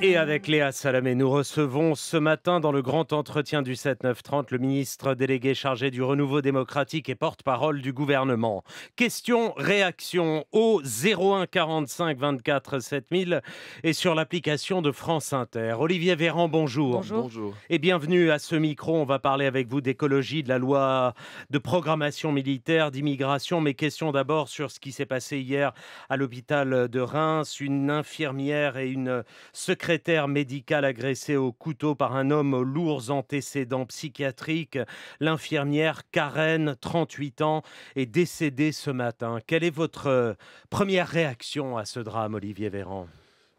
Et avec Léa Salamé, nous recevons ce matin dans le grand entretien du 7-9-30 le ministre délégué chargé du renouveau démocratique et porte-parole du gouvernement. Question, réaction au 01 45 24 7000 et sur l'application de France Inter. Olivier Véran, bonjour. bonjour. Bonjour. Et bienvenue à ce micro. On va parler avec vous d'écologie, de la loi de programmation militaire, d'immigration, mais question d'abord sur ce qui s'est passé hier à l'hôpital de Reims. Une infirmière et une secrétaire secrétaire médical agressé au couteau par un homme aux lourds antécédents psychiatriques. L'infirmière Karen, 38 ans, est décédée ce matin. Quelle est votre euh, première réaction à ce drame, Olivier Véran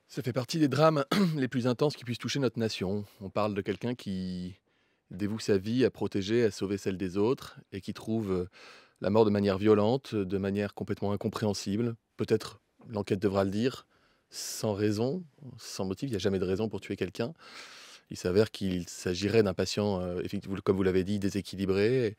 ça fait partie des drames les plus intenses qui puissent toucher notre nation. On parle de quelqu'un qui dévoue sa vie à protéger, à sauver celle des autres, et qui trouve euh, la mort de manière violente, de manière complètement incompréhensible. Peut-être l'enquête devra le dire, sans raison, sans motif. Il n'y a jamais de raison pour tuer quelqu'un. Il s'avère qu'il s'agirait d'un patient, euh, comme vous l'avez dit, déséquilibré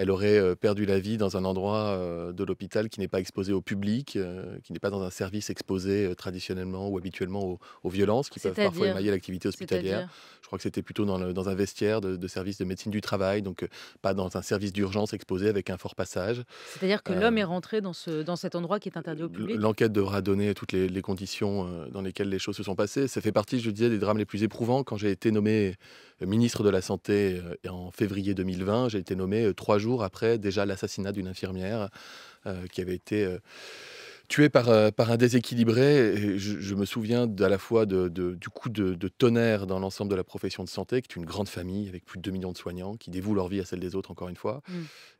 elle aurait euh, perdu la vie dans un endroit euh, de l'hôpital qui n'est pas exposé au public, euh, qui n'est pas dans un service exposé traditionnellement ou habituellement aux, violences qui peuvent parfois émailler l'activité hospitalière. Je crois que c'était plutôt dans, un vestiaire de, service de médecine du travail, donc pas dans un service d'urgence exposé avec un fort passage. C'est-à-dire que l'homme est rentré dans, cet endroit qui est interdit au public L'enquête devra donner toutes les, les, conditions dans lesquelles les choses se sont passées. Ça fait partie, je disais, des drames les plus éprouvants. Quand j'ai été nommé euh, ministre de la Santé euh, en février 2020. J'ai été nommé euh, trois jours après déjà l'assassinat d'une infirmière qui avait été tué par, euh, par un déséquilibré. je, me souviens à la fois du coup de, tonnerre dans l'ensemble de la profession de santé, qui est une grande famille avec plus de 2 millions de soignants, qui dévouent leur vie à celle des autres, encore une fois, mmh.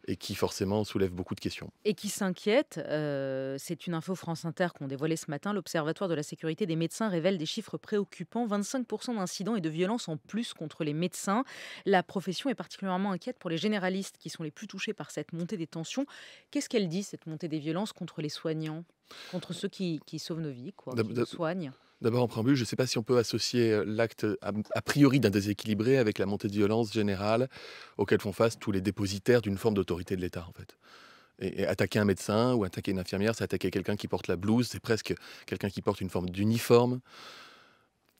et qui forcément soulève beaucoup de questions. Et qui s'inquiète. Euh, c'est une info France Inter qu'on dévoilait ce matin. L'Observatoire de la sécurité des médecins révèle des chiffres préoccupants 25% d'incidents et de violences en plus contre les médecins. La profession est particulièrement inquiète pour les généralistes qui sont les plus touchés par cette montée des tensions. Qu'est-ce qu'elle dit, cette montée des violences contre les soignants Contre ceux qui, sauvent nos vies, quoi, qui nous soignent. D'abord, en préambule, je ne sais pas si on peut associer euh, l'acte a priori d'un déséquilibré avec la montée de violence générale auquel font face tous les dépositaires d'une forme d'autorité de l'État, en fait. et, attaquer un médecin ou attaquer une infirmière, c'est attaquer quelqu'un qui porte la blouse, c'est presque quelqu'un qui porte une forme d'uniforme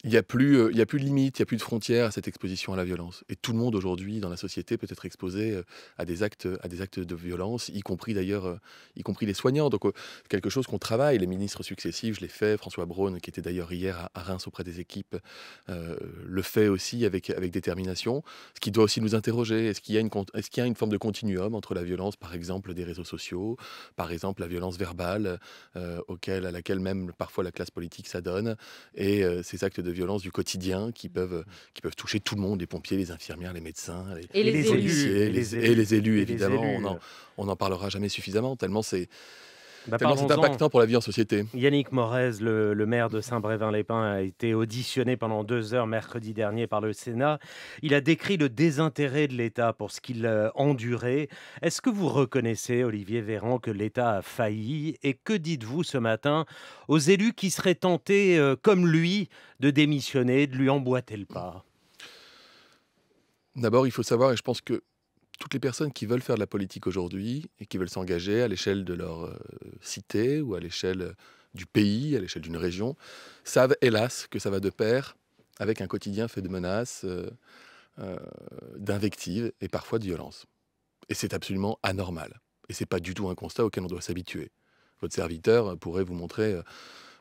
il n'y a, plus, euh, il a plus de limites, il n'y a plus de frontières à cette exposition à la violence. Et tout le monde aujourd'hui dans la société peut être exposé euh, à des actes, à des actes de violence, y compris d'ailleurs, euh, y compris les soignants. Donc quelque chose qu'on travaille. Les ministres successifs, je l'ai fait. François Braun, qui était d'ailleurs hier à, Reims auprès des équipes, le fait aussi avec, avec détermination. Ce qui doit aussi nous interroger. Est-ce qu'il y, a une, est qu'il y a une forme de continuum entre la violence, par exemple, des réseaux sociaux, par exemple la violence verbale, auquel, à laquelle même parfois la classe politique s'adonne, et ces actes de de violences du quotidien qui peuvent, qui peuvent toucher tout le monde, les pompiers, les infirmières, les médecins, les, Policiers, et les, élus, évidemment. On n'en parlera jamais suffisamment, tellement c'est bah, c'est impactant pour la vie en société. Yannick Morez, le, maire de Saint-Brévin-les-Pins, a été auditionné pendant deux heures mercredi dernier par le Sénat. Il a décrit le désintérêt de l'État pour ce qu'il euh, endurait. Est-ce que vous reconnaissez, Olivier Véran, que l'État a failli Et que dites-vous ce matin aux élus qui seraient tentés, euh, comme lui, de démissionner, de lui emboîter le pas D'abord, il faut savoir, et je pense que toutes les personnes qui veulent faire de la politique aujourd'hui et qui veulent s'engager à l'échelle de leur euh, cité ou à l'échelle euh, du pays, à l'échelle d'une région, savent hélas que ça va de pair avec un quotidien fait de menaces, euh, d'invectives et parfois de violences. Et c'est absolument anormal. Et ce n'est pas du tout un constat auquel on doit s'habituer. Votre serviteur pourrait vous montrer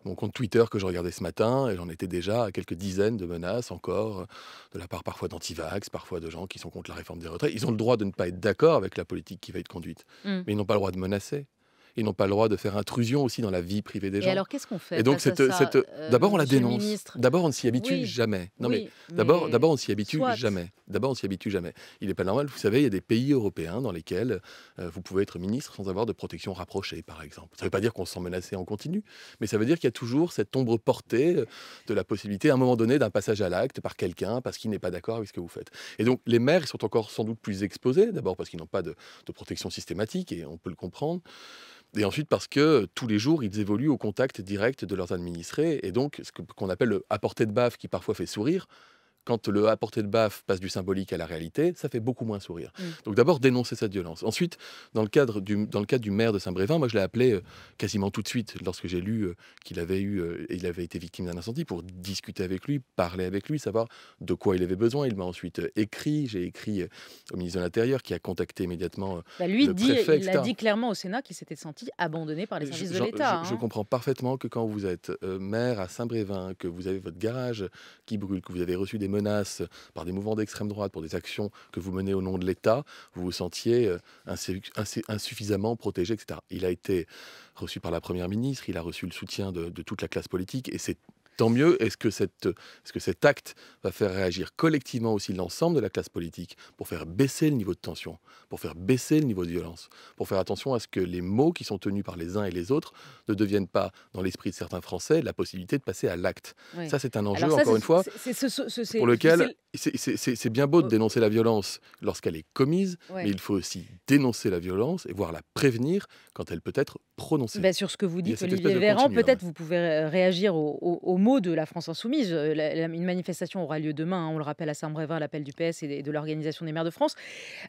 mon compte Twitter que je regardais ce matin, et j'en étais déjà à quelques dizaines de menaces encore, euh, de la part parfois d'antivax, parfois de gens qui sont contre la réforme des retraites. Ils ont le droit de ne pas être d'accord avec la politique qui va être conduite, mmh. mais ils n'ont pas le droit de menacer ils n'ont pas le droit de faire intrusion aussi dans la vie privée des gens. Et alors qu'est-ce qu'on fait Et donc euh, d'abord on la dénonce. D'abord on ne s'y habitue jamais. Non mais, d'abord d'abord on s'y habitue jamais. D'abord on s'y habitue jamais. Il n'est pas normal. Vous savez, il y a des pays européens dans lesquels euh, vous pouvez être ministre sans avoir de protection rapprochée, par exemple. Ça ne veut pas dire qu'on s'en menace en continu, mais ça veut dire qu'il y a toujours cette ombre portée euh, de la possibilité, à un moment donné, d'un passage à l'acte par quelqu'un parce qu'il n'est pas d'accord avec ce que vous faites. Et donc les maires sont encore sans doute plus exposés, d'abord parce qu'ils n'ont pas de protection systématique et on peut le comprendre. Et ensuite parce que euh, tous les jours, ils évoluent au contact direct de leurs administrés. Et donc, ce qu'on appelle le apporté de baffe qui parfois fait sourire, quand le à portée de baffe passe du symbolique à la réalité, ça fait beaucoup moins sourire. Mm. Donc d'abord, dénoncer cette violence. Ensuite, dans le cadre du, dans le cadre du maire de Saint-Brévin, moi je l'ai appelé euh, quasiment tout de suite lorsque j'ai lu euh, qu'il avait, eu, euh, il avait été victime d'un incendie pour discuter avec lui, parler avec lui, savoir de quoi il avait besoin. Il m'a ensuite écrit, j'ai écrit au ministre de l'Intérieur qui a contacté immédiatement bah, lui le dit, préfet, Il a dit clairement au Sénat qu'il s'était senti abandonné par les services de l'État. Hein. Je, comprends parfaitement que quand vous êtes maire à Saint-Brévin, que vous avez votre garage qui brûle, que vous avez reçu des par des mouvements d'extrême droite, pour des actions que vous menez au nom de l'État, vous vous sentiez euh, insuffisamment protégé, etc. Il a été reçu par la Première ministre, il a reçu le soutien de, de toute la classe politique, et c'est tant mieux. Est-ce que, cet acte va faire réagir collectivement aussi l'ensemble de la classe politique pour faire baisser le niveau de tension, pour faire baisser le niveau de violence, pour faire attention à ce que les mots qui sont tenus par les uns et les autres ne deviennent pas, dans l'esprit de certains Français, la possibilité de passer à l'acte. Ça, c'est un enjeu, encore une fois, pour lequel c'est bien beau de dénoncer la violence lorsqu'elle est commise, mais il faut aussi dénoncer la violence et voir la prévenir quand elle peut être prononcée. Bah, sur ce que vous dites, Olivier Véran, peut-être hein, vous pouvez réagir aux, mots de la France insoumise. Euh, une manifestation aura lieu demain, hein, on le rappelle à Saint-Brévin, à l'appel du PS et de, l'Organisation des maires de France.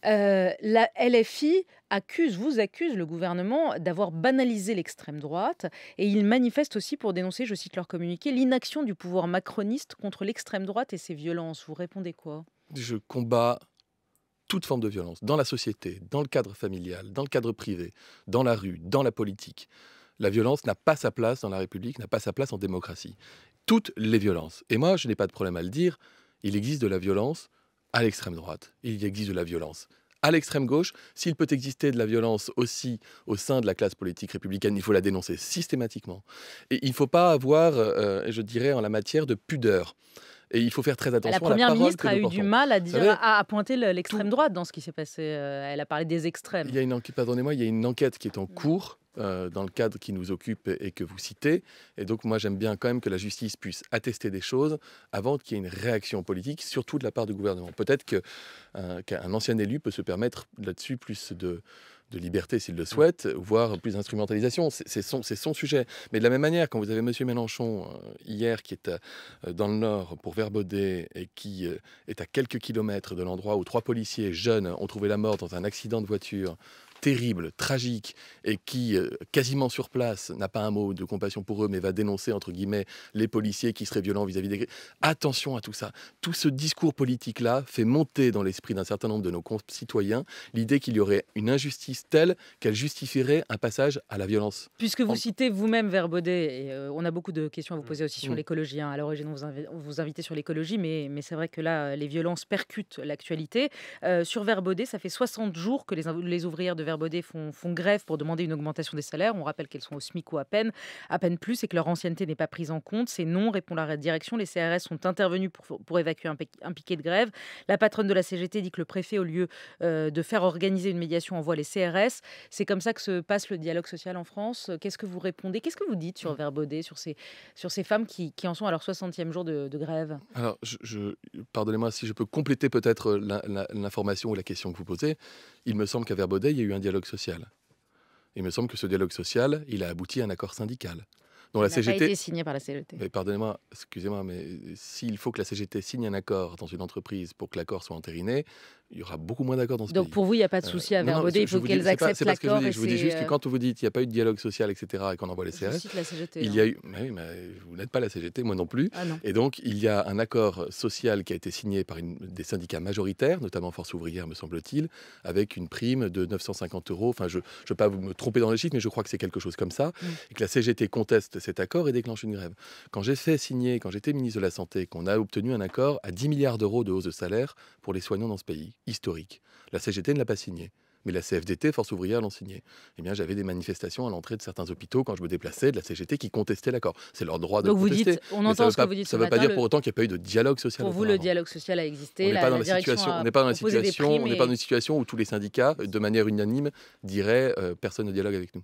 Euh, la LFI accuse, vous accuse le gouvernement d'avoir banalisé l'extrême droite et ils manifestent aussi pour dénoncer, je cite leur communiqué, l'inaction du pouvoir macroniste contre l'extrême droite et ses violences. Vous je combats toute forme de violence, dans la société, dans le cadre familial, dans le cadre privé, dans la rue, dans la politique. La violence n'a pas sa place dans la République, n'a pas sa place en démocratie. Toutes les violences. Et moi, je n'ai pas de problème à le dire, il existe de la violence à l'extrême droite, il existe de la violence à l'extrême gauche. S'il peut exister de la violence aussi au sein de la classe politique républicaine, il faut la dénoncer systématiquement. Et il ne faut pas avoir, euh, euh, je dirais en la matière, de pudeur. Et il faut faire très attention. La première la ministre a eu du mal à, dire, à, pointer l'extrême droite dans ce qui s'est passé. Euh, elle a parlé des extrêmes. Il y a une enquête, pardonnez-moi, il y a une enquête qui est en cours. Euh, dans le cadre qui nous occupe et que vous citez. Et donc moi j'aime bien quand même que la justice puisse attester des choses avant qu'il y ait une réaction politique, surtout de la part du gouvernement. Peut-être euh, qu'un ancien élu peut se permettre là-dessus plus de, de liberté s'il le mmh. souhaite, voire plus d'instrumentalisation. C'est son, sujet. Mais de la même manière, quand vous avez M. Mélenchon, euh, hier, qui est euh, dans le nord pour Verbaudet et qui euh, est à quelques kilomètres de l'endroit où trois policiers jeunes ont trouvé la mort dans un accident de voiture terrible, tragique, et qui, euh, quasiment sur place, n'a pas un mot de compassion pour eux, mais va dénoncer, entre guillemets, les policiers qui seraient violents vis-à-vis des... Attention à tout ça. Tout ce discours politique-là fait monter dans l'esprit d'un certain nombre de nos concitoyens l'idée qu'il y aurait une injustice telle qu'elle justifierait un passage à la violence. Puisque vous citez vous-même Verbaudet, euh, on a beaucoup de questions à vous poser aussi sur mm. l'écologie. Hein. À l'origine, on vous, vous invitait sur l'écologie, mais, mais c'est vrai que là, les violences percutent l'actualité. Euh, sur Verbaudet, ça fait 60 jours que les, les ouvrières de Verbaudet font, font grève pour demander une augmentation des salaires. On rappelle qu'elles sont au SMIC ou à peine, à peine plus, et que leur ancienneté n'est pas prise en compte. C'est non, répond la direction. Les CRS sont intervenus pour, évacuer un, un, piquet de grève. La patronne de la CGT dit que le préfet, au lieu euh, de faire organiser une médiation, envoie les CRS. C'est comme ça que se passe le dialogue social en France. Qu'est-ce que vous répondez Qu'est-ce que vous dites sur Verbaudet, sur ces, sur ces femmes qui, qui en sont à leur 60e jour de, grève Alors, je, pardonnez-moi si je peux compléter peut-être euh, l'information ou la question que vous posez. Il me semble qu'à Verbaudet, il y a eu un dialogue social. Il me semble que ce dialogue social, il a abouti à un accord syndical. Dont il la CGT. Pas été signé par la CGT. Mais pardonnez-moi, excusez-moi, mais s'il faut que la CGT signe un accord dans une entreprise pour que l'accord soit entériné, il y aura beaucoup moins d'accords dans ce pays. Donc pour vous, il n'y a pas de euh, souci à Verbaudet, il faut qu'elles acceptent l'accord. Je, je vous dis juste que euh, quand vous dites qu'il n'y a pas eu de dialogue social, etc., et qu'on envoie les CRS, il y a hein. eu. vous n'êtes pas la CGT, moi non plus. Ah et donc il y a un accord social qui a été signé par des syndicats majoritaires, notamment Force ouvrière, me semble-t-il, avec une prime de 950 euros. Enfin, je ne veux pas me tromper dans les chiffres, mais je crois que c'est quelque chose comme ça, mm. et que la CGT conteste cet accord et déclenche une grève. Quand j'ai fait signer, quand j'étais ministre de la Santé, qu'on a obtenu un accord à 10 milliards d'euros de hausse de salaire pour les soignants dans ce pays historique. La CGT ne l'a pas signé. Mais la CFDT, Force ouvrière, l'ont signé. Eh bien, j'avais des manifestations à l'entrée de certains hôpitaux quand je me déplaçais de la CGT qui contestait l'accord. C'est leur droit de Donc contester. Vous dites, on entend ça ne veut, pas, dire pour autant qu'il n'y a pas eu de dialogue social. Pour vous, le dialogue social a existé. On n'est pas, dans la situation. n'est pas dans la situation. une situation où tous les syndicats, de manière unanime, diraient euh, personne ne dialogue avec nous.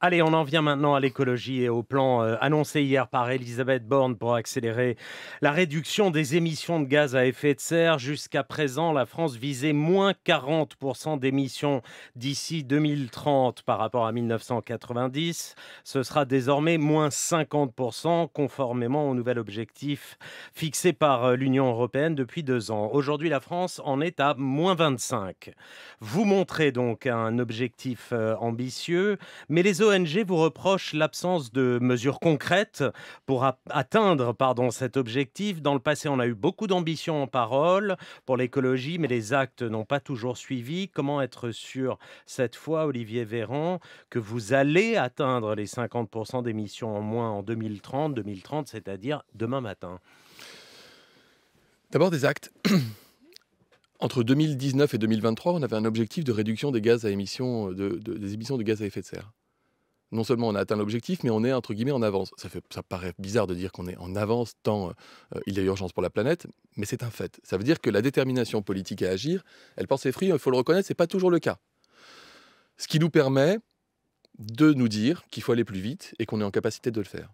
Allez, on en vient maintenant à l'écologie et au plan euh, annoncé hier par Elisabeth Borne pour accélérer la réduction des émissions de gaz à effet de serre. Jusqu'à présent, la France visait moins 40% d'émissions d'ici 2030 par rapport à 1990. Ce sera désormais moins 50% conformément au nouvel objectif fixé par euh, l'Union européenne depuis deux ans. Aujourd'hui, la France en est à moins 25. Vous montrez donc un objectif euh, ambitieux, mais les ONG vous reproche l'absence de mesures concrètes pour atteindre pardon, cet objectif. Dans le passé, on a eu beaucoup d'ambition en parole pour l'écologie, mais les actes n'ont pas toujours suivi. Comment être sûr cette fois, Olivier Véran, que vous allez atteindre les 50% d'émissions en moins en 2030, 2030, c'est-à-dire demain matin D'abord des actes. Entre 2019 et 2023, on avait un objectif de réduction des, gaz à des émissions de gaz à effet de serre non seulement on a atteint l'objectif, mais on est entre guillemets en avance. Ça, fait, ça paraît bizarre de dire qu'on est en avance tant euh, euh, il y a urgence pour la planète, mais c'est un fait. Ça veut dire que la détermination politique à agir, elle pense ses fruits, il faut le reconnaître, c'est pas toujours le cas. Ce qui nous permet de nous dire qu'il faut aller plus vite et qu'on est en capacité de le faire.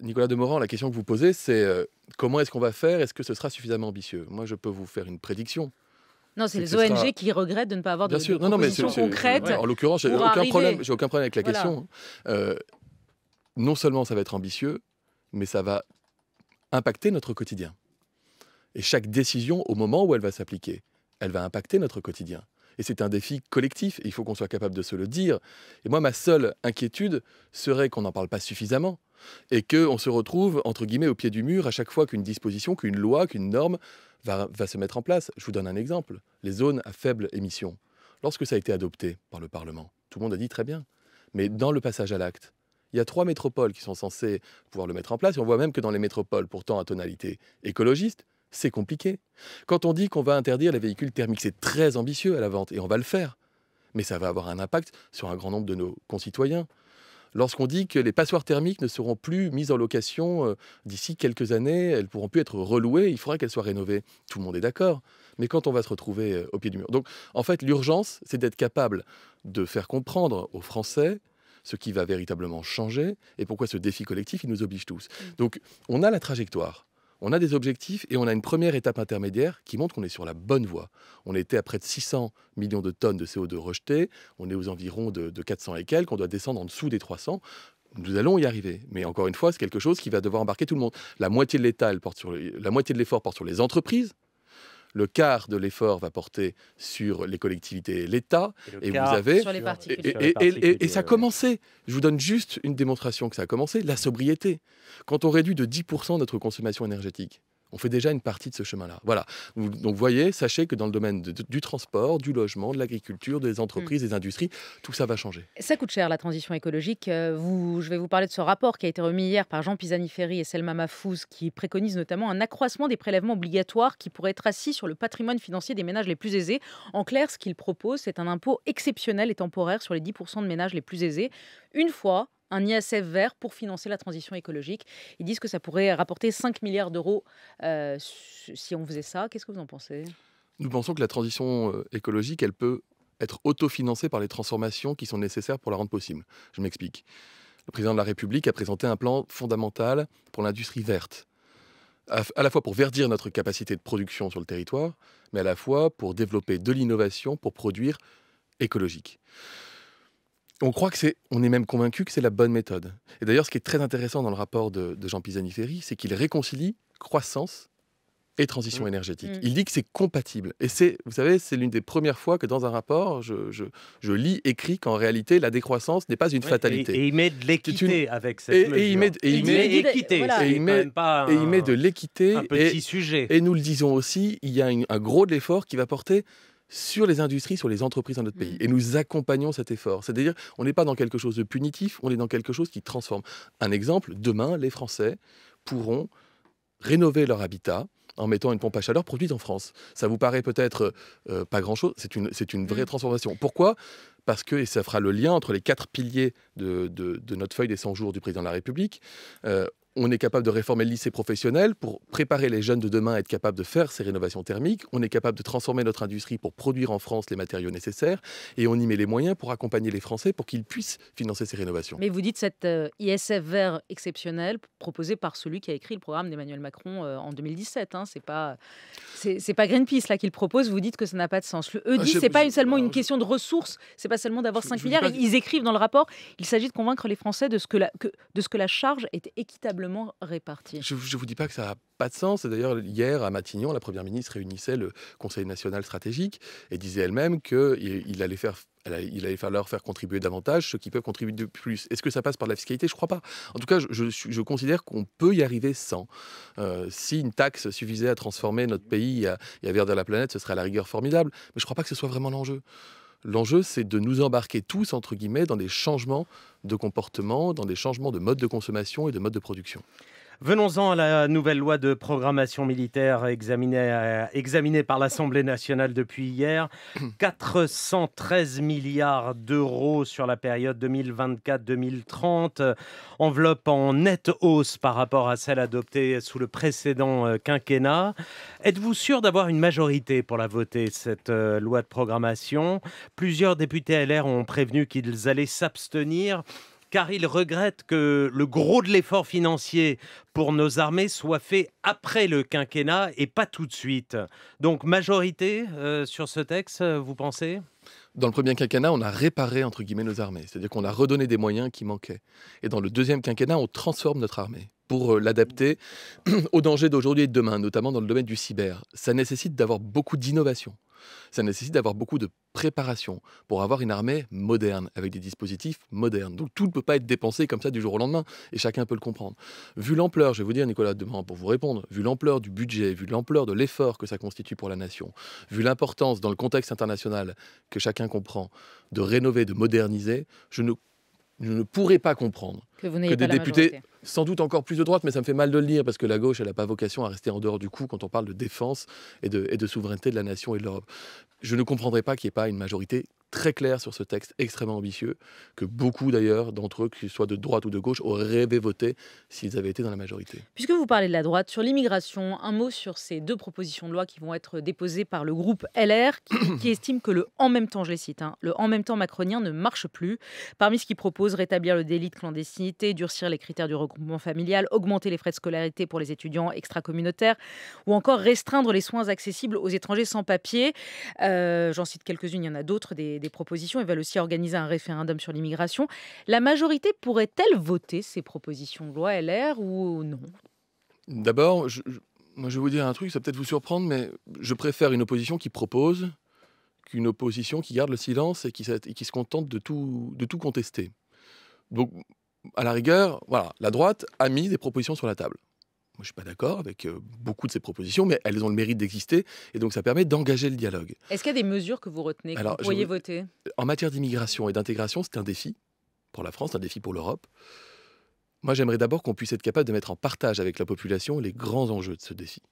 Nicolas Demorand, la question que vous posez, c'est euh, comment est-ce qu'on va faire Est-ce que ce sera suffisamment ambitieux Moi, je peux vous faire une prédiction. Non, c'est les ONG qui regrettent de ne pas avoir de, Bien concrètes. En l'occurrence, j'ai aucun problème. J'ai aucun problème avec la question. Euh, non seulement ça va être ambitieux, mais ça va impacter notre quotidien. Et chaque décision, au moment où elle va s'appliquer, elle va impacter notre quotidien. Et c'est un défi collectif. il faut qu'on soit capable de se le dire. Et moi, ma seule inquiétude serait qu'on n'en parle pas suffisamment et qu'on se retrouve, entre guillemets, au pied du mur à chaque fois qu'une disposition, qu'une loi, qu'une norme va, se mettre en place. Je vous donne un exemple. Les zones à faible émission. Lorsque ça a été adopté par le Parlement, tout le monde a dit très bien. Mais dans le passage à l'acte, il y a trois métropoles qui sont censées pouvoir le mettre en place. Et on voit même que dans les métropoles, pourtant à tonalité écologiste, c'est compliqué. Quand on dit qu'on va interdire les véhicules thermiques, c'est très ambitieux à la vente et on va le faire. Mais ça va avoir un impact sur un grand nombre de nos concitoyens lorsqu'on dit que les passoires thermiques ne seront plus mises en location euh, d'ici quelques années, elles pourront plus être relouées, il faudra qu'elles soient rénovées. Tout le monde est d'accord. Mais quand on va se retrouver euh, au pied du mur. Donc, en fait, l'urgence, c'est d'être capable de faire comprendre aux Français ce qui va véritablement changer et pourquoi ce défi collectif, il nous oblige tous. Mm. Donc, on a la trajectoire on a des objectifs et on a une première étape intermédiaire qui montre qu'on est sur la bonne voie. On était à près de 600 millions de tonnes de CO2 rejetées, on est aux environs de, 400 et quelques, on doit descendre en dessous des 300 nous allons y arriver. Mais encore une fois, c'est quelque chose qui va devoir embarquer tout le monde. La moitié de l'État, la moitié de l'effort porte sur les entreprises le quart de l'effort va porter sur les collectivités et l'État. Et, vous avez. ça a commencé. Je vous donne juste une démonstration que ça a commencé la sobriété. Quand on réduit de 10% notre consommation énergétique, on fait déjà une partie de ce chemin-là. Voilà. Donc, voyez, sachez que dans le domaine du transport, du logement, de l'agriculture, des hmm. entreprises, des industries, tout ça va changer. Ça coûte cher la transition écologique. Euh, je vais vous parler de ce rapport qui a été remis hier par Jean Pisani-Ferry et Selma Mafouz, qui préconise notamment un accroissement des prélèvements obligatoires qui pourraient être assis sur le patrimoine financier des ménages les plus aisés. En clair, ce qu'il propose, c'est un impôt exceptionnel et temporaire sur les 10% de ménages les plus aisés, une fois un ISF vert pour financer la transition écologique. Ils disent que ça pourrait rapporter 5 milliards d'euros euh, si on faisait ça. Qu'est-ce que vous en pensez Nous pensons que la transition euh, écologique, elle peut être autofinancée par les transformations qui sont nécessaires pour la rendre possible. Je m'explique. Le président de la République a présenté un plan fondamental pour l'industrie verte à la fois pour verdir notre capacité de production sur le territoire, mais à la fois pour développer de l'innovation pour produire écologique. On que c'est, on est même convaincu que c'est la bonne méthode. Et d'ailleurs, ce qui est très intéressant dans le rapport de, Jean Pisani-Ferry, c'est qu'il réconcilie croissance et transition mm. énergétique. Mm. Il dit que c'est compatible. Et c'est, vous savez, c'est l'une des premières fois que dans un rapport, je, lis écrit qu'en réalité, la décroissance n'est pas une fatalité. Et, il met de l'équité avec cette et, il met, et l'équité. Et, il met, de l'équité. petit sujet. Et nous le disons aussi, il y a un gros de l'effort qui va porter sur les industries, sur les entreprises dans notre pays. Mm. Et nous accompagnons cet effort. C'est-à-dire, on n'est pas dans quelque chose de punitif, on est dans quelque chose qui transforme. Un exemple, demain, les Français pourront rénover leur habitat en mettant une pompe à chaleur produite en France. Ça vous paraît peut-être euh, pas grand-chose, c'est une, une vraie mm. transformation. Pourquoi Parce que, et ça fera le lien entre les quatre piliers de, de, notre feuille des 100 jours du président de la République, euh, on est capable de réformer le lycée professionnel pour préparer les jeunes de demain à être capables de faire ces rénovations thermiques. On est capable de transformer notre industrie pour produire en France les matériaux nécessaires. Et on y met les moyens pour accompagner les Français pour qu'ils puissent financer ces rénovations. Mais vous dites cette euh, ISF vert exceptionnel proposé par celui qui a écrit le programme d'Emmanuel Macron euh, en 2017. Hein. C'est pas c'est pas Greenpeace là qu'il propose. Vous dites que ça n'a pas de sens. Le E10, ce ah, c'est pas seulement ah, une question de ressources. C'est pas seulement d'avoir 5 milliards. ils, écrivent dans le rapport. Il s'agit de convaincre les Français de ce que la, de ce que la charge est équitable je ne vous dis pas que ça n'a pas de sens. Et d'ailleurs, hier, à Matignon, la Première ministre réunissait le Conseil national stratégique et disait elle-même qu'il il allait faire il allait falloir faire contribuer davantage ceux qui peuvent contribuer de plus. Est-ce que ça passe par la fiscalité Je crois pas. En tout cas, je, considère qu'on peut y arriver sans. Euh, si une taxe suffisait à transformer notre pays et à, venir de verdir la planète, ce serait à la rigueur formidable. Mais je crois pas que ce soit vraiment l'enjeu. L'enjeu, c'est de nous embarquer tous, entre guillemets, dans des changements de comportement, dans des changements de mode de consommation et de mode de production. Venons-en à la nouvelle loi de programmation militaire examinée, euh, examinée par l'Assemblée nationale depuis hier. 413 milliards d'euros sur la période 2024-2030, euh, enveloppe en nette hausse par rapport à celle adoptée sous le précédent euh, quinquennat. Êtes-vous sûr d'avoir une majorité pour la voter, cette loi de programmation Plusieurs députés LR ont prévenu qu'ils allaient s'abstenir car il regrette que le gros de l'effort financier pour nos armées soit fait après le quinquennat et pas tout de suite. Donc majorité euh, sur ce texte, euh, vous pensez dans le premier quinquennat, on a réparé entre guillemets nos armées, c'est-à-dire qu'on a redonné des moyens qui manquaient. Et dans le deuxième quinquennat, on transforme notre armée pour euh, l'adapter aux dangers d'aujourd'hui et de demain, notamment dans le domaine du cyber. Ça nécessite d'avoir beaucoup d'innovation ça nécessite d'avoir beaucoup de préparation pour avoir une armée moderne, avec des dispositifs modernes. Donc tout ne peut pas être dépensé comme ça du jour au lendemain, et chacun peut le comprendre. Vu l'ampleur, je vais vous dire, Nicolas, demain, pour vous répondre, vu l'ampleur du budget, vu l'ampleur de l'effort que ça constitue pour la nation, vu l'importance dans le contexte international que chacun comprend de rénover, de moderniser, je ne, pourrais pas comprendre que, des députés sans doute encore plus de droite, mais ça me fait mal de le dire parce que la gauche, elle n'a pas vocation à rester en dehors du coup quand on parle de défense et de, et de souveraineté de la nation et de l'Europe. Je ne comprendrai pas qu'il n'y ait pas une majorité très claire sur ce texte extrêmement ambitieux, que beaucoup d'ailleurs d'entre eux, qu'ils soient de droite ou de gauche, auraient rêvé voter s'ils avaient été dans la majorité. Puisque vous parlez de la droite, sur l'immigration, un mot sur ces deux propositions de loi qui vont être déposées par le groupe LR, qui, estime que le en même temps, je les cite, hein, le en même temps macronien ne marche plus. Parmi ce qu'ils proposent, rétablir le délit de clandestinité, durcir les critères du recours familial, augmenter les frais de scolarité pour les étudiants extra-communautaires ou encore restreindre les soins accessibles aux étrangers sans papier. Euh, j'en cite quelques-unes, il y en a d'autres, des, propositions. Ils veulent aussi organiser un référendum sur l'immigration. La majorité pourrait-elle voter ces propositions de loi LR ou non D'abord, je, vais vous dire un truc, ça peut-être vous surprendre, mais je préfère une opposition qui propose qu'une opposition qui garde le silence et qui, qui se contente de tout, de tout contester. Donc à la rigueur, voilà, la droite a mis des propositions sur la table. Moi, je ne suis pas d'accord avec euh, beaucoup de ces propositions, mais elles ont le mérite d'exister et donc ça permet d'engager le dialogue. Est-ce qu'il y a des mesures que vous retenez, que vous pourriez voter En matière d'immigration et d'intégration, c'est un défi pour la France, un défi pour l'Europe. Moi, j'aimerais d'abord qu'on puisse être capable de mettre en partage avec la population les grands enjeux de ce défi.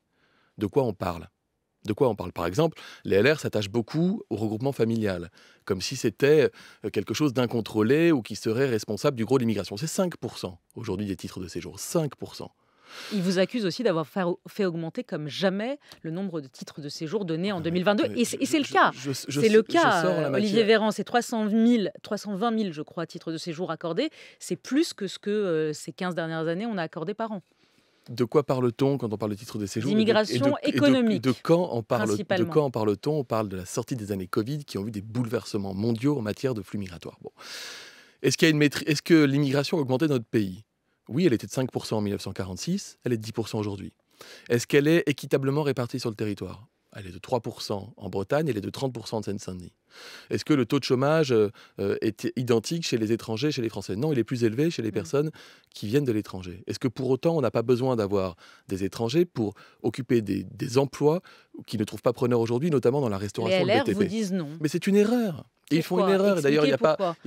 De quoi on parle de quoi on parle Par exemple, les LR s'attachent beaucoup au regroupement familial, comme si c'était euh, quelque chose d'incontrôlé ou qui serait responsable du gros de l'immigration. C'est 5% aujourd'hui des titres de séjour, 5%. Ils vous accusent aussi d'avoir fait augmenter comme jamais le nombre de titres de séjour donnés en 2022. Et c'est le cas. C'est le cas, euh, Olivier Véran. C'est 320 000, je crois, titres de séjour accordés. C'est plus que ce que euh, ces 15 dernières années, on a accordé par an de quoi parle-t-on quand on parle de titre de séjour D'immigration économique. de, quand on parle De quand parle-t-on On parle de la sortie des années Covid qui ont eu des bouleversements mondiaux en matière de flux migratoires. Bon. Est-ce Est-ce que l'immigration a augmenté dans notre pays Oui, elle était de 5% en 1946, elle est de 10% aujourd'hui. Est-ce qu'elle est équitablement répartie sur le territoire elle est de 3% en Bretagne, elle est de 30% en Seine-Saint-Denis. Est-ce que le taux de chômage euh, euh, est identique chez les étrangers, chez les Français Non, il est plus élevé chez les mm. personnes qui viennent de l'étranger. Est-ce que pour autant, on n'a pas besoin d'avoir des étrangers pour occuper des, emplois qui ne trouvent pas preneur aujourd'hui, notamment dans la restauration de LR BTP vous disent non. Mais c'est une erreur. ils font une erreur. D'ailleurs, il n'y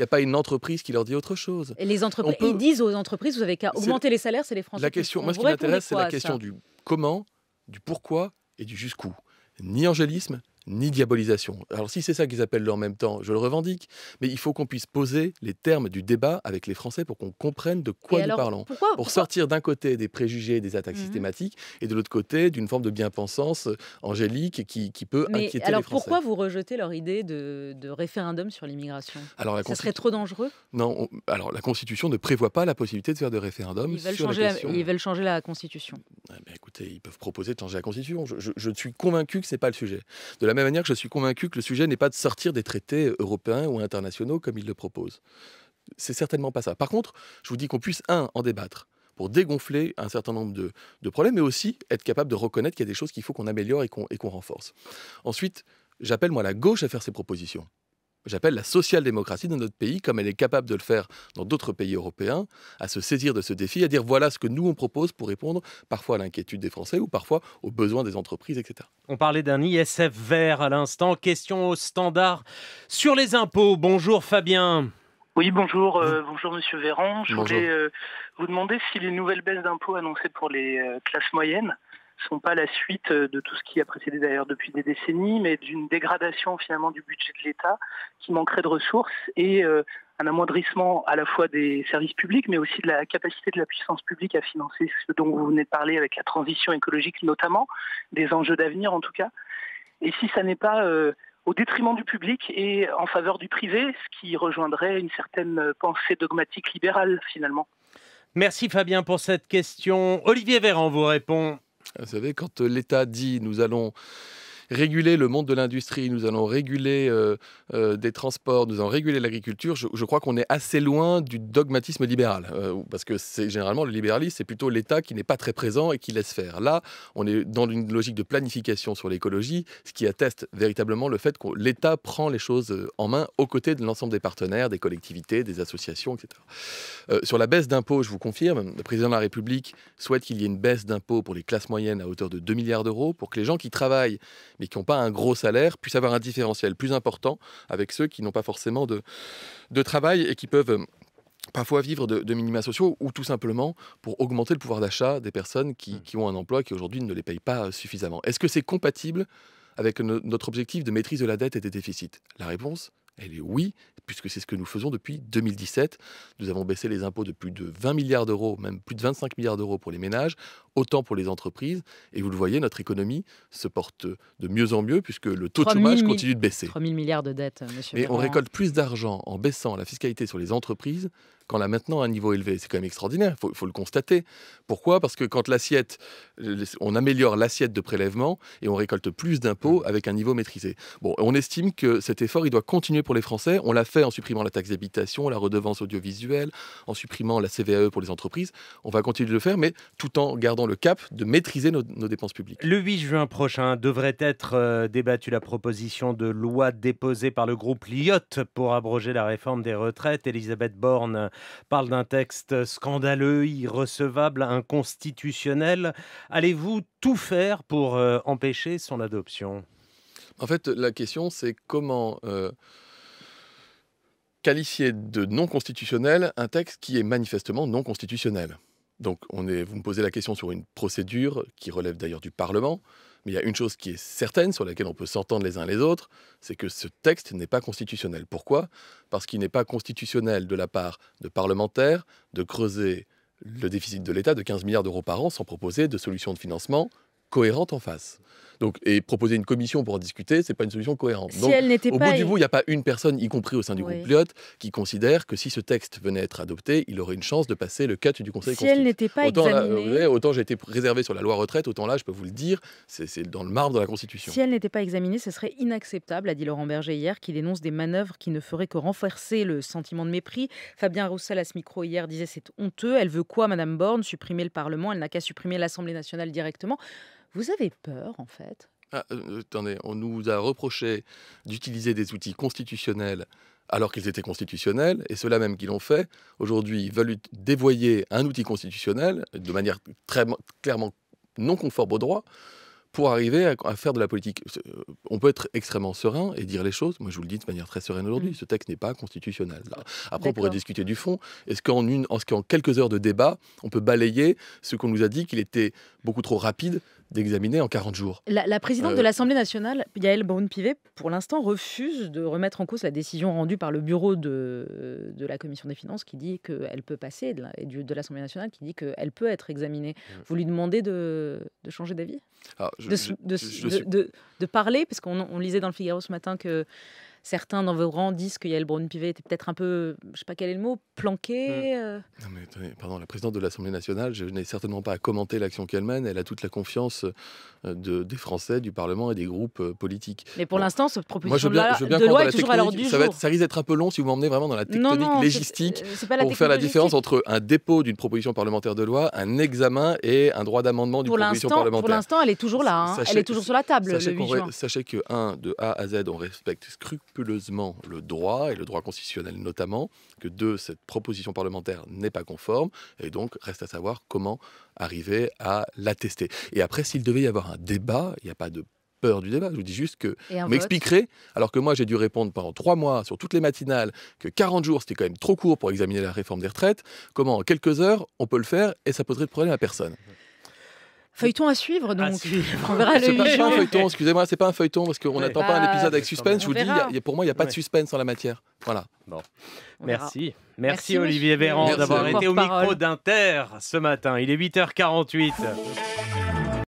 a, pas, une entreprise qui leur dit autre chose. Et les entreprises, ils disent aux entreprises, vous avez qu'à augmenter les salaires, c'est les Français. La question, moi, ce qui m'intéresse, c'est la question du comment, du pourquoi et du jusqu'où ni angélisme, ni diabolisation. Alors si c'est ça qu'ils appellent en même temps, je le revendique, mais il faut qu'on puisse poser les termes du débat avec les Français pour qu'on comprenne de quoi nous parlons. pour sortir d'un côté des préjugés, et des attaques mmh. systématiques, et de l'autre côté d'une forme de bien-pensance angélique qui, peut inquiéter les Français. Alors pourquoi vous rejetez leur idée de, référendum sur l'immigration Ça serait trop dangereux Non, alors la Constitution ne prévoit pas la possibilité de faire de référendum ils veulent sur changer la ils veulent changer la Constitution. écoutez, ils peuvent proposer de changer la Constitution. Je, je, je suis convaincu que ce n'est pas le sujet. De la la même manière que je suis convaincu que le sujet n'est pas de sortir des traités européens ou internationaux comme il le propose. C'est certainement pas ça. Par contre, je vous dis qu'on puisse, un, en débattre pour dégonfler un certain nombre de, problèmes, mais aussi être capable de reconnaître qu'il y a des choses qu'il faut qu'on améliore et qu'on renforce. Ensuite, j'appelle moi la gauche à faire ses propositions j'appelle la social-démocratie de notre pays, comme elle est capable de le faire dans d'autres pays européens, à se saisir de ce défi, à dire voilà ce que nous on propose pour répondre parfois à l'inquiétude des Français ou parfois aux besoins des entreprises, etc. On parlait d'un ISF vert à l'instant. Question au standard sur les impôts. Bonjour Fabien. Oui, bonjour, euh, bonjour Monsieur Véran. Je voulais euh, vous demander si les nouvelles baisses d'impôts annoncées pour les euh, classes moyennes sont pas la suite euh, de tout ce qui a précédé d'ailleurs depuis des décennies, mais d'une dégradation finalement du budget de l'État qui manquerait de ressources et euh, un amoindrissement à la fois des services publics, mais aussi de la capacité de la puissance publique à financer ce dont vous venez de parler avec la transition écologique notamment, des enjeux d'avenir en tout cas. Et si ça n'est pas euh, au détriment du public et en faveur du privé, ce qui rejoindrait une certaine pensée dogmatique libérale finalement. Merci Fabien pour cette question. Olivier Véran vous répond. Vous savez, quand euh, l'État dit nous allons réguler le monde de l'industrie, nous allons réguler euh, euh, des transports, nous allons réguler l'agriculture, je, crois qu'on est assez loin du dogmatisme libéral. Euh, parce que c'est généralement le libéralisme, c'est plutôt l'État qui n'est pas très présent et qui laisse faire. Là, on est dans une logique de planification sur l'écologie, ce qui atteste véritablement le fait que l'État prend les choses en main aux côtés de l'ensemble des partenaires, des collectivités, des associations, etc. sur la baisse d'impôts, je vous confirme, le président de la République souhaite qu'il y ait une baisse d'impôts pour les classes moyennes à hauteur de 2 milliards d'euros, pour que les gens qui travaillent et qui n'ont pas un gros salaire puissent avoir un différentiel plus important avec ceux qui n'ont pas forcément de, travail et qui peuvent euh, parfois vivre de, minima sociaux ou tout simplement pour augmenter le pouvoir d'achat des personnes qui, hmm. ont un emploi qui aujourd'hui ne les payent pas euh, suffisamment. Est-ce que c'est compatible avec notre objectif de maîtrise de la dette et des déficits La réponse, elle est oui, puisque c'est ce que nous faisons depuis 2017. Nous avons baissé les impôts de plus de 20 milliards d'euros, même plus de 25 milliards d'euros pour les ménages, autant pour les entreprises. Et vous le voyez, notre économie se porte de mieux en mieux, puisque le taux de chômage continue de baisser. 3 000 milliards de dettes, euh, monsieur. Mais on récolte plus d'argent en baissant la fiscalité sur les entreprises qu'en la maintenant à un niveau élevé. C'est quand même extraordinaire, il faut, faut, le constater. Pourquoi Parce que quand l'assiette, euh, on améliore l'assiette de prélèvement et on récolte plus d'impôts mm. avec un niveau maîtrisé. Bon, on estime que cet effort, il doit continuer pour les Français. On l'a en supprimant la taxe d'habitation, la redevance audiovisuelle, en supprimant la CVAE pour les entreprises. On va continuer de le faire, mais tout en gardant le cap de maîtriser nos, dépenses publiques. Le 8 juin prochain devrait être euh, débattue la proposition de loi déposée par le groupe Lyot pour abroger la réforme des retraites. Elisabeth Borne parle d'un texte scandaleux, irrecevable, inconstitutionnel. Allez-vous tout faire pour euh, empêcher son adoption en fait, la question, c'est comment euh, qualifier de non constitutionnel un texte qui est manifestement non constitutionnel. Donc on est, vous me posez la question sur une procédure qui relève d'ailleurs du Parlement, mais il y a une chose qui est certaine, sur laquelle on peut s'entendre les uns les autres, c'est que ce texte n'est pas constitutionnel. Pourquoi Parce qu'il n'est pas constitutionnel de la part de parlementaires de creuser le déficit de l'État de 15 milliards d'euros par an sans proposer de solutions de financement cohérente en face et proposer une commission pour en discuter, c'est pas une solution cohérente. au bout du bout, il n'y a pas une personne, y compris au sein du groupe pilote, qui considère que si ce texte venait être adopté, il aurait une chance de passer le cut du Conseil si elle n'était pas examinée... Euh, autant j'ai été réservé sur la loi retraite, autant là, je peux vous le dire, c'est dans le marbre de la Constitution. Si elle n'était pas examinée, ce serait inacceptable, a dit Laurent Berger hier, qui dénonce des manœuvres qui ne feraient que renforcer le sentiment de mépris. Fabien Roussel, à ce micro hier, disait c'est honteux. Elle veut quoi, Madame Borne Supprimer le Parlement Elle n'a qu'à supprimer l'Assemblée nationale directement. Vous avez peur, en fait ah, euh, euh, Attendez, on nous a reproché d'utiliser des outils constitutionnels alors qu'ils étaient constitutionnels, et ceux-là même qui l'ont fait, aujourd'hui, veulent dévoyer un outil constitutionnel de manière très clairement non conforme au droit pour arriver à, faire de la politique. Euh, on peut être extrêmement serein et dire les choses. Moi, je vous le dis de manière très sereine aujourd'hui. Mm. Ce texte n'est pas constitutionnel. Après, on pourrait discuter du fond. Est-ce qu'en, une, quelques heures de débat, on peut balayer ce qu'on nous a dit qu'il était beaucoup trop rapide d'examiner en 40 jours. La, présidente de euh. l'Assemblée nationale, Yael Braun-Pivet, pour l'instant refuse de remettre en cause la décision rendue par le bureau de, de la Commission des finances qui dit qu'elle peut passer, et de, l'Assemblée nationale qui dit qu'elle peut être examinée. Mm. Vous lui demandez de, changer d'avis de, de, parler, parce qu'on lisait dans le Figaro ce matin que certains dans vos rangs disent que Yael Braun-Pivet était peut-être un peu, je sais pas quel est le mot, planqué. Hmm. Euh. Non mais attendez, pardon, la présidente de l'Assemblée nationale, je n'ai certainement pas à commenter l'action qu'elle mène. Elle a toute la confiance euh, des Français, du Parlement et des groupes euh, politiques. Mais pour l'instant, cette proposition de, loi est toujours à l'ordre du jour. ça risque d'être un peu long si vous m'emmenez vraiment dans la technique légistique pour faire la différence entre un dépôt d'une proposition parlementaire de loi, un examen et un droit d'amendement du. proposition parlementaire. Pour l'instant, elle est toujours là. Hein. elle est toujours sur la table. Sachez, que 1, de A à Z, on respecte scrupuleusement le droit, et le droit constitutionnel notamment, que deux, cette proposition parlementaire n'est pas conforme, et donc reste à savoir comment arriver à l'attester. Et après, s'il devait y avoir un débat, il n'y a pas de peur du débat. Je vous dis juste que vous m'expliquerez, alors que moi j'ai dû répondre pendant trois mois sur toutes les matinales que 40 jours c'était quand même trop court pour examiner la réforme des retraites, comment en quelques heures on peut le faire et ça poserait de problème à personne. Feuilleton à suivre, donc. pas, un feuilleton, excusez-moi, c'est pas un feuilleton parce qu'on n'attend pas un bah, épisode avec suspense. Je vous dis, pour moi, il n'y a pas de suspense en la matière. Voilà. Bon. Merci. Merci, Merci Olivier Véran d'avoir été au micro d'Inter ce matin. Il est 8h48.